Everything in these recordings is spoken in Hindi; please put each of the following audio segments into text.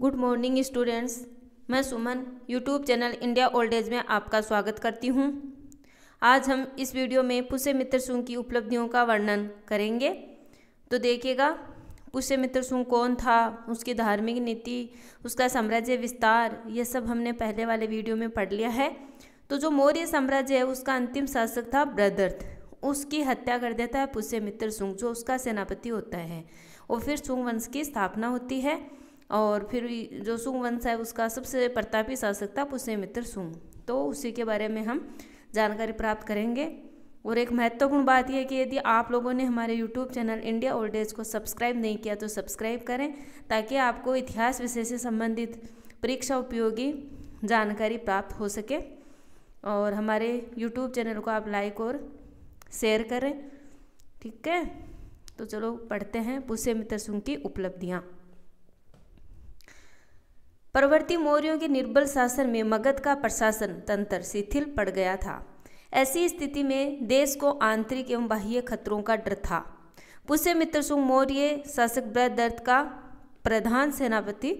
गुड मॉर्निंग स्टूडेंट्स मैं Suman YouTube channel India old age में आपका स्वागत करती हूँ आज हम इस वीडियो में पुष्य मित्र सुंग की उपलब्धियों का वर्णन करेंगे तो देखिएगा पुष्य मित्र सुंग कौन था उसकी धार्मिक नीति उसका साम्राज्य विस्तार यह सब हमने पहले वाले वीडियो में पढ़ लिया है तो जो मौर्य साम्राज्य है उसका अंतिम शासक था ब्रदर्थ उसकी हत्या कर देता है पुष्य मित्र सुंग जो उसका सेनापति होता है और फिर सुंग वंश की स्थापना होती है और फिर जो सुंग वंश है उसका सबसे प्रतापी शासक था पुष्यमित्र सुंग तो उसी के बारे में हम जानकारी प्राप्त करेंगे और एक महत्वपूर्ण बात यह कि यदि आप लोगों ने हमारे YouTube channel India old age को सब्सक्राइब नहीं किया तो सब्सक्राइब करें ताकि आपको इतिहास विषय से संबंधित परीक्षा उपयोगी जानकारी प्राप्त हो सके और हमारे YouTube चैनल को आप लाइक और शेयर करें ठीक है तो चलो पढ़ते हैं पुष्य मित्र सुंग की उपलब्धियाँ परवर्ती मौर्यों के निर्बल शासन में मगध का प्रशासन तंत्र शिथिल पड़ गया था ऐसी स्थिति में देश को आंतरिक एवं बाह्य खतरों का डर था पुष्यमित्र शुंग मौर्य शासक बृहदर्थ का प्रधान सेनापति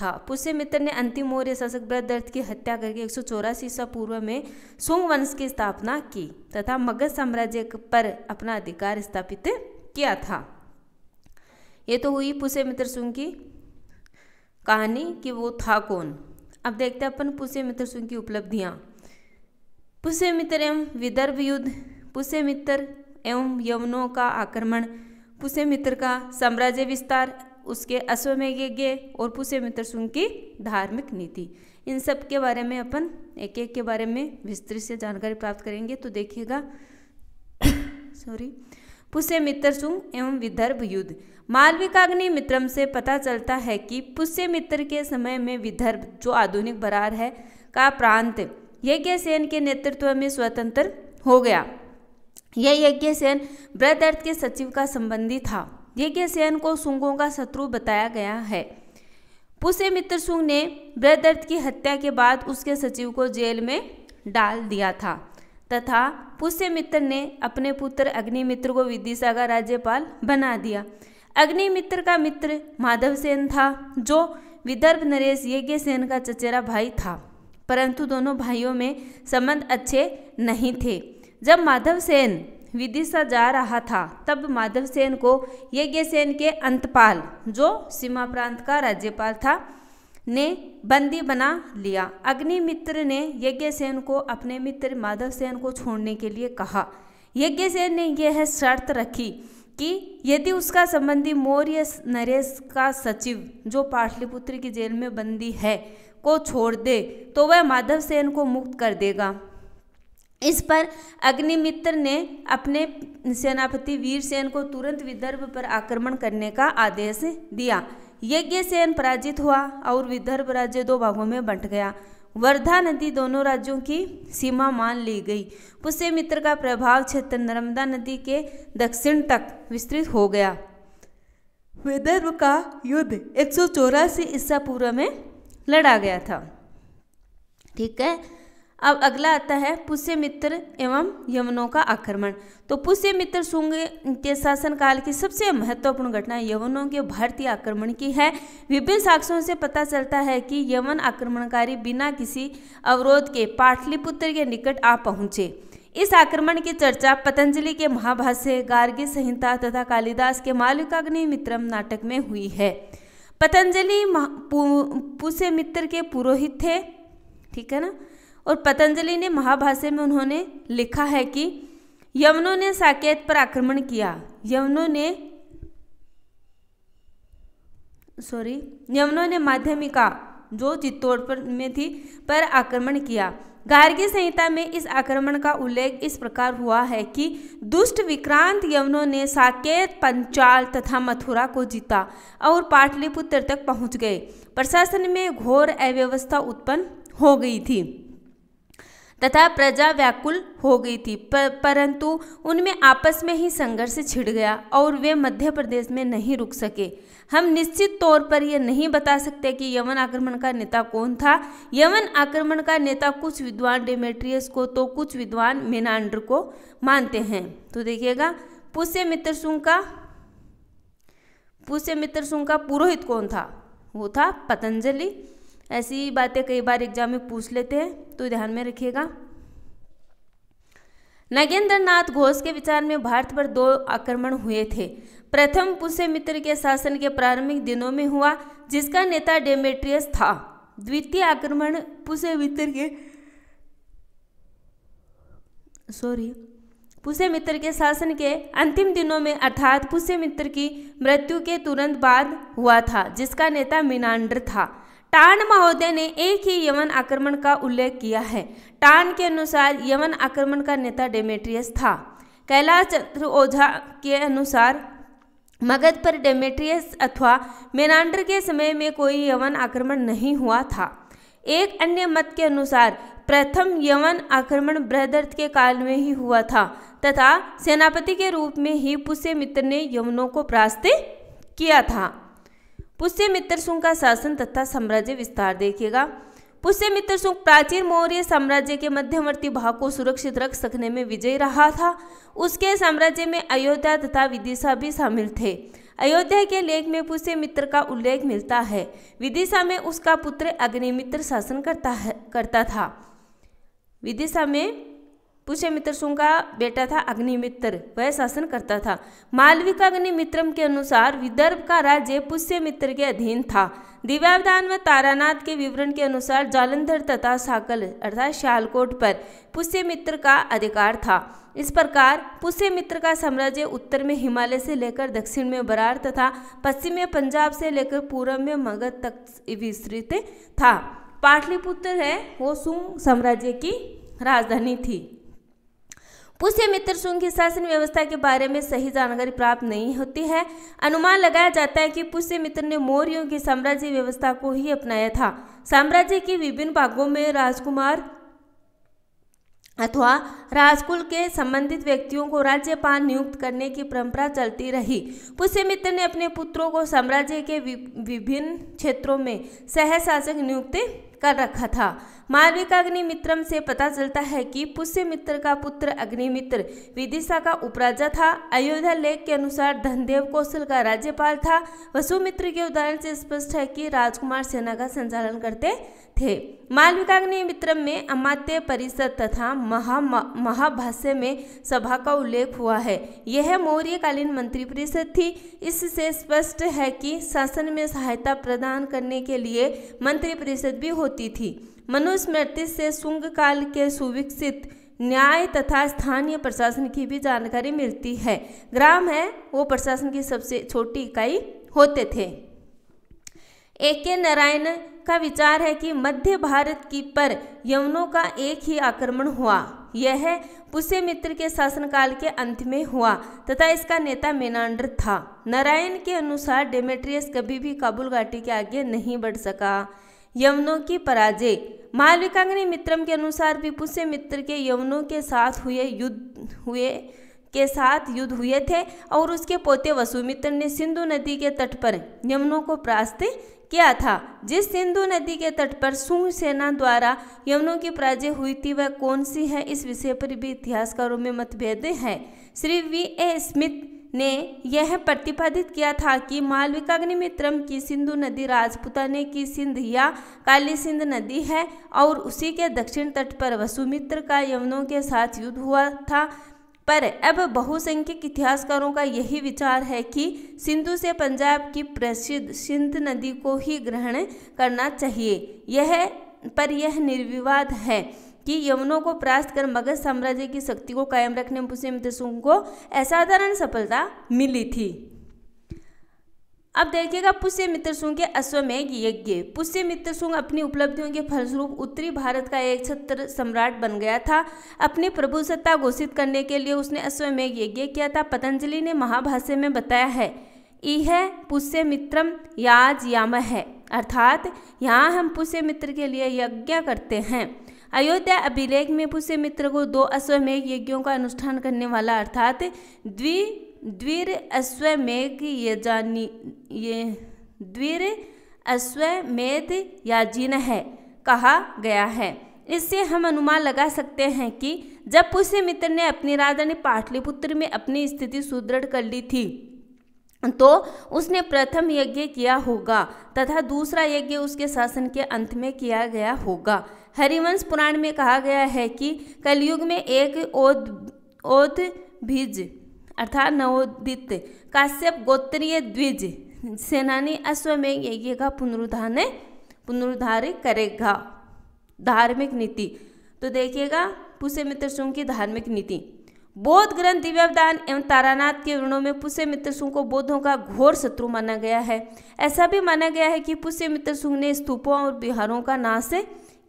था पुष्यमित्र ने अंतिम मौर्य शासक बृहदर्थ की हत्या करके एक सौ चौरासी ईसा पूर्व में सुंग वंश की स्थापना की तथा मगध साम्राज्य पर अपना अधिकार स्थापित किया था ये तो हुई पुष्यमित्र शुंग की कहानी कि वो था कौन अब देखते हैं अपन पुष्यमित्र सिंह की उपलब्धियाँ पुष्यमित्र एवं विदर्भ युद्ध पुष्यमित्र एवं यवनों का आक्रमण पुष्यमित्र का साम्राज्य विस्तार उसके अश्वमेघ यज्ञ और पुष्यमित्र सिंह की धार्मिक नीति इन सब के बारे में अपन एक एक के बारे में विस्तृत से जानकारी प्राप्त करेंगे तो देखिएगा सॉरी पुष्य मित्र सुंग एवं विदर्भ युद्ध मालविकाग्नि मित्रम से पता चलता है कि पुष्य मित्र के समय में विदर्भ जो आधुनिक बरार है का प्रांत यज्ञ सेन के नेतृत्व में स्वतंत्र हो गया यह यज्ञ सेन ब्रदर्थ के सचिव का संबंधी था यज्ञ सेन को सुंगों का शत्रु बताया गया है पुष्य मित्र सुंग ने ब्रदर्थ की हत्या के बाद उसके सचिव को जेल में डाल दिया था तथा पुष्य मित्र ने अपने पुत्र अग्निमित्र को विदिशा का राज्यपाल बना दिया अग्निमित्र का मित्र माधव सेन था जो विदर्भ नरेश यज्ञ सेन का चचेरा भाई था परंतु दोनों भाइयों में संबंध अच्छे नहीं थे जब माधव सेन विदिशा जा रहा था तब माधवसेन को यज्ञसेन के अंतपाल जो सीमा प्रांत का राज्यपाल था ने बंदी बना लिया अग्नि मित्र ने यज्ञसेन को अपने मित्र माधवसेन को छोड़ने के लिए कहा यज्ञसेन ने यह शर्त रखी कि यदि उसका संबंधी मौर्य नरेश का सचिव जो पाटलिपुत्र की जेल में बंदी है को छोड़ दे तो वह माधवसेन को मुक्त कर देगा इस पर अग्निमित्र ने अपने सेनापति वीरसेन को तुरंत विदर्भ पर आक्रमण करने का आदेश दिया यज्ञसेन पराजित हुआ और विदर्भ राज्य दो भागों में बंट गया वर्धा नदी दोनों राज्यों की सीमा मान ली गई पुष्यमित्र का प्रभाव क्षेत्र नर्मदा नदी के दक्षिण तक विस्तृत हो गया विदर्भ का युद्ध एक सौ ईसा पूर्व में लड़ा गया था ठीक है अब अगला आता है पुष्य मित्र एवं यवनों का आक्रमण तो पुष्य मित्र शुंग के शासनकाल की सबसे महत्वपूर्ण घटना यवनों के भारतीय आक्रमण की है विभिन्न साक्ष्यों से पता चलता है कि यवन आक्रमणकारी बिना किसी अवरोध के पाटलिपुत्र के निकट आ पहुंचे इस आक्रमण की चर्चा पतंजलि के महाभाष्य गार्गी संहिता तथा कालिदास के मालिकाग्नि मित्रम नाटक में हुई है पतंजलि पुष्य मित्र के पुरोहित थे ठीक है ना और पतंजलि ने महाभाष्य में उन्होंने लिखा है कि यवनों ने साकेत पर आक्रमण किया यवनों ने सॉरी यवनों ने माध्यमिका जो चित्तौड़ पर में थी पर आक्रमण किया गार्गी संहिता में इस आक्रमण का उल्लेख इस प्रकार हुआ है कि दुष्ट विक्रांत यवनों ने साकेत पंचाल तथा मथुरा को जीता और पाटलिपुत्र तक पहुंच गए प्रशासन में घोर अव्यवस्था उत्पन्न हो गई थी तथा प्रजा व्याकुल हो गई थी पर, परंतु उनमें आपस में ही संघर्ष छिड़ गया और वे मध्य प्रदेश में नहीं रुक सके हम निश्चित तौर पर यह नहीं बता सकते कि यमन आक्रमण का नेता कौन था यमन आक्रमण का नेता कुछ विद्वान डेमेट्रियस को तो कुछ विद्वान मेनांडर को मानते हैं तो देखिएगा पुष्य मित्र सुंग का पुष्य मित्र सुंग का पुरोहित कौन था वो था पतंजलि ऐसी बातें कई बार एग्जाम में पूछ लेते हैं तो ध्यान में रखिएगा नगेंद्र नाथ घोष के विचार में भारत पर दो आक्रमण हुए थे प्रथम पुष्य मित्र के शासन के प्रारंभिक दिनों में हुआ जिसका नेता डेमेट्रियस था द्वितीय आक्रमण पुष्य मित्र के सॉरी मित्र के शासन के अंतिम दिनों में अर्थात पुष्य मित्र की मृत्यु के तुरंत बाद हुआ था जिसका नेता मीनांडर था टान महोदय ने एक ही यवन आक्रमण का उल्लेख किया है टान के अनुसार यवन आक्रमण का नेता डेमेट्रियस था कैलाश चंद्र ओझा के अनुसार मगध पर डेमेट्रियस अथवा मेनांडर के समय में कोई यवन आक्रमण नहीं हुआ था एक अन्य मत के अनुसार प्रथम यवन आक्रमण बृहदर्थ के काल में ही हुआ था तथा सेनापति के रूप में ही पुष्यमित्र ने यवनों को प्रास्त किया था मित्र सुंग का शासन तथा साम्राज्य विस्तार देखिएगा मित्र सुंग प्राचीन मौर्य साम्राज्य के मध्यवर्ती भाग को सुरक्षित रख सकने में विजयी रहा था उसके साम्राज्य में अयोध्या तथा विदिशा भी शामिल थे अयोध्या के लेख में पुष्य मित्र का उल्लेख मिलता है विदिशा में उसका पुत्र अग्निमित्र शासन करता है करता था विदिशा में पुष्यमित्र शुंग का बेटा था अग्निमित्र वह शासन करता था मालविका अग्निमित्रम के अनुसार विदर्भ का राज्य पुष्यमित्र के अधीन था दिव्यावधान व तारानाथ के विवरण के अनुसार जालंधर तथा साकल अर्थात शालकोट पर पुष्यमित्र का अधिकार था इस प्रकार पुष्यमित्र का साम्राज्य उत्तर में हिमालय से लेकर दक्षिण में बरार तथा पश्चिम में पंजाब से लेकर पूर्व में मगध तक विस्तृत था पाटलिपुत्र है वो सुंग साम्राज्य की राजधानी थी पुष्य मित्र शुंग की शासन व्यवस्था के बारे में सही जानकारी प्राप्त नहीं होती है अनुमान लगाया जाता है कि पुष्य मित्र ने मौर्यों की साम्राज्य व्यवस्था को ही अपनाया था साम्राज्य के विभिन्न भागों में राजकुमार अथवा राजकुल के संबंधित व्यक्तियों को राज्यपाल नियुक्त करने की परंपरा चलती रही पुष्यमित्र ने अपने पुत्रों को साम्राज्य के विभिन्न क्षेत्रों में सहशासक नियुक्त कर रखा था मालविका अग्निमित्रम से पता चलता है कि पुष्य मित्र का पुत्र अग्निमित्र विदिशा का उपराजा था अयोध्या लेख के अनुसार धनदेव कौशल का राज्यपाल था वसुमित्र के उदाहरण से स्पष्ट है कि राजकुमार सेना का संचालन करते थे मित्र में अमात्य परिषद तथा महा महाभाष्य में सभा का उल्लेख हुआ है यह मौर्यकालीन मंत्री परिषद थी इससे स्पष्ट है कि शासन में सहायता प्रदान करने के लिए मंत्री परिषद भी होती थी मनुस्मृति से शुंग काल के सुविकसित न्याय तथा स्थानीय प्रशासन की भी जानकारी मिलती है ग्राम है वो प्रशासन की सबसे छोटी इकाई होते थे ए के नारायण का विचार है कि मध्य भारत की पर यवनों का एक ही आक्रमण हुआ यह पुष्यमित्र के शासनकाल के अंत में हुआ तथा इसका नेता मेनांडर था नारायण के अनुसार डेमेट्रियस कभी भी काबुल घाटी के आगे नहीं बढ़ सका यवनों की पराजय मालविकांगनी मित्रम के अनुसार भी पुष्य मित्र के यवनों के साथ हुए युद्ध हुए के साथ युद्ध हुए थे और उसके पोते वसुमित्र ने सिंधु नदी के तट पर यमुनों को परास्त किया था जिस सिंधु नदी के तट पर सुंग सेना द्वारा यमुनों की पराजय हुई थी वह कौन सी है इस विषय पर भी इतिहासकारों में मतभेद है श्री वी ए स्मिथ ने यह प्रतिपादित किया था कि मालविकाग्निमित्रम की सिंधु नदी राजपुताने की सिंध या काली सिंध नदी है और उसी के दक्षिण तट पर वसुमित्र का यवनों के साथ युद्ध हुआ था पर अब बहुसंख्यक इतिहासकारों का यही विचार है कि सिंधु से पंजाब की प्रसिद्ध सिंध नदी को ही ग्रहण करना चाहिए यह पर यह निर्विवाद है कि यमुनों को परास्त कर मगध साम्राज्य की शक्ति को कायम रखने में पुष्य मित्रसुंग को असाधारण सफलता मिली थी अब देखिएगा पुष्य मित्र सुंग के अश्वमेघ यज्ञ पुष्य मित्र सुंग अपनी उपलब्धियों के फलस्वरूप उत्तरी भारत का एक छत्र सम्राट बन गया था अपनी प्रभुसत्ता घोषित करने के लिए उसने अश्वमेघ यज्ञ किया था पतंजलि ने महाभाष्य में बताया है यह पुष्य मित्रम याज याम है अर्थात यहाँ हम पुष्य मित्र के लिए यज्ञ करते हैं अयोध्या अभिलेख में पुष्य मित्र को दो अश्वमेघ यज्ञों का अनुष्ठान करने वाला अर्थात द्वि द्वीर अश्वमेघ यजानी ये द्वीर अश्वमेध याजीन है कहा गया है इससे हम अनुमान लगा सकते हैं कि जब पुष्य मित्र ने अपनी राजधानी पाटलिपुत्र में अपनी स्थिति सुदृढ़ कर ली थी तो उसने प्रथम यज्ञ किया होगा तथा दूसरा यज्ञ उसके शासन के अंत में किया गया होगा हरिवंश पुराण में कहा गया है कि कलयुग में एक ओद ओद भिज अर्थात नवोदित काश्यप गोत्रीय द्विज सेनानी अश्वमेघ यज्ञ का पुनरुद्धार पुनरुद्धार करेगा धार्मिक नीति तो देखिएगा पुष्य मित्र की धार्मिक नीति बौद्ध ग्रंथ दिव्यावदान एवं तारानाथ के वर्णों में पुष्य मित्र सुंग को बौद्धों का घोर शत्रु माना गया है ऐसा भी माना गया है कि पुष्य मित्र सुंग ने स्तूपों और बिहारों का नाश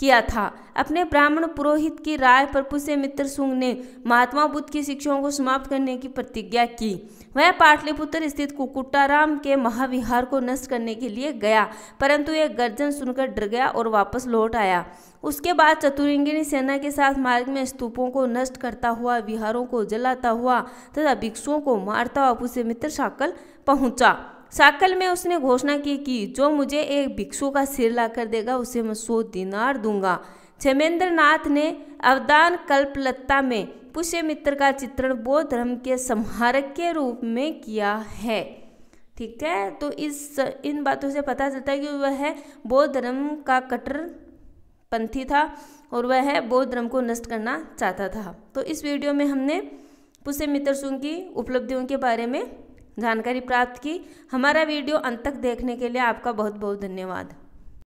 किया था अपने ब्राह्मण पुरोहित की राय पर पुष्य मित्र सुंग ने महात्मा बुद्ध की शिक्षाओं को समाप्त करने की प्रतिज्ञा की वह पाटलिपुत्र स्थित कुकुट्टाराम के महाविहार को नष्ट करने के लिए गया परंतु यह गर्जन सुनकर डर गया और वापस लौट आया उसके बाद चतुरंगिनी सेना के साथ मार्ग में स्तूपों को नष्ट करता हुआ विहारों को जलाता हुआ तथा भिक्षुओं को मारता हुआ उसे मित्र शाकल पहुंचा साकल में उसने घोषणा की कि जो मुझे एक भिक्षु का सिर ला कर देगा उसे मैं सो दिनार दूंगा छमेंद्र नाथ ने अवदान कल्पलता में पुष्यमित्र का चित्रण बौद्ध धर्म के संहारक के रूप में किया है ठीक है तो इस इन बातों से पता चलता है कि वह बौद्ध धर्म का कट्टर पंथी था और वह बौद्ध धर्म को नष्ट करना चाहता था तो इस वीडियो में हमने पुष्यमित्र सुंग की उपलब्धियों के बारे में जानकारी प्राप्त की हमारा वीडियो अंत तक देखने के लिए आपका बहुत बहुत धन्यवाद